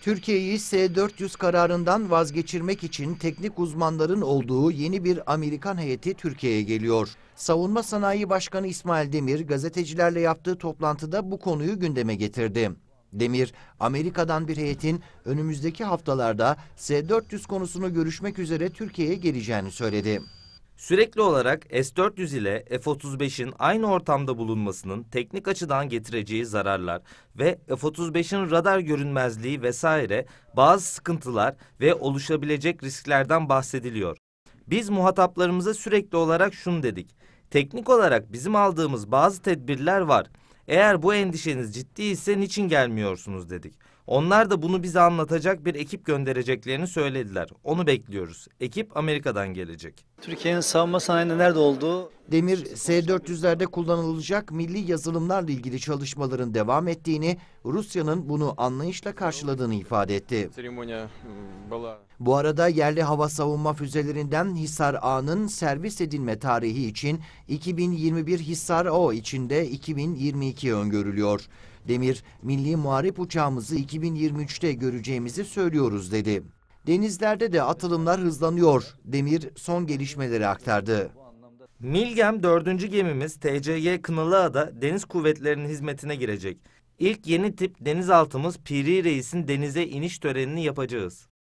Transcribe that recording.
Türkiye'yi S-400 kararından vazgeçirmek için teknik uzmanların olduğu yeni bir Amerikan heyeti Türkiye'ye geliyor. Savunma Sanayi Başkanı İsmail Demir gazetecilerle yaptığı toplantıda bu konuyu gündeme getirdi. Demir, Amerika'dan bir heyetin önümüzdeki haftalarda S-400 konusunu görüşmek üzere Türkiye'ye geleceğini söyledi. Sürekli olarak S-400 ile F-35'in aynı ortamda bulunmasının teknik açıdan getireceği zararlar ve F-35'in radar görünmezliği vesaire bazı sıkıntılar ve oluşabilecek risklerden bahsediliyor. Biz muhataplarımıza sürekli olarak şunu dedik. Teknik olarak bizim aldığımız bazı tedbirler var. Eğer bu endişeniz ciddi ise niçin gelmiyorsunuz dedik. Onlar da bunu bize anlatacak bir ekip göndereceklerini söylediler. Onu bekliyoruz. Ekip Amerika'dan gelecek. Türkiye'nin savunma sanayinde nerede olduğu... Demir, S-400'lerde kullanılacak milli yazılımlarla ilgili çalışmaların devam ettiğini, Rusya'nın bunu anlayışla karşıladığını ifade etti. Bu arada yerli hava savunma füzelerinden Hisar A'nın servis edilme tarihi için 2021 Hisar O içinde 2022 öngörülüyor. Demir, milli muharip uçağımızı 2023'te göreceğimizi söylüyoruz dedi. Denizlerde de atılımlar hızlanıyor. Demir son gelişmeleri aktardı. Milgem 4. gemimiz TCG Kınalıada Deniz Kuvvetleri'nin hizmetine girecek. İlk yeni tip denizaltımız Piri Reis'in denize iniş törenini yapacağız.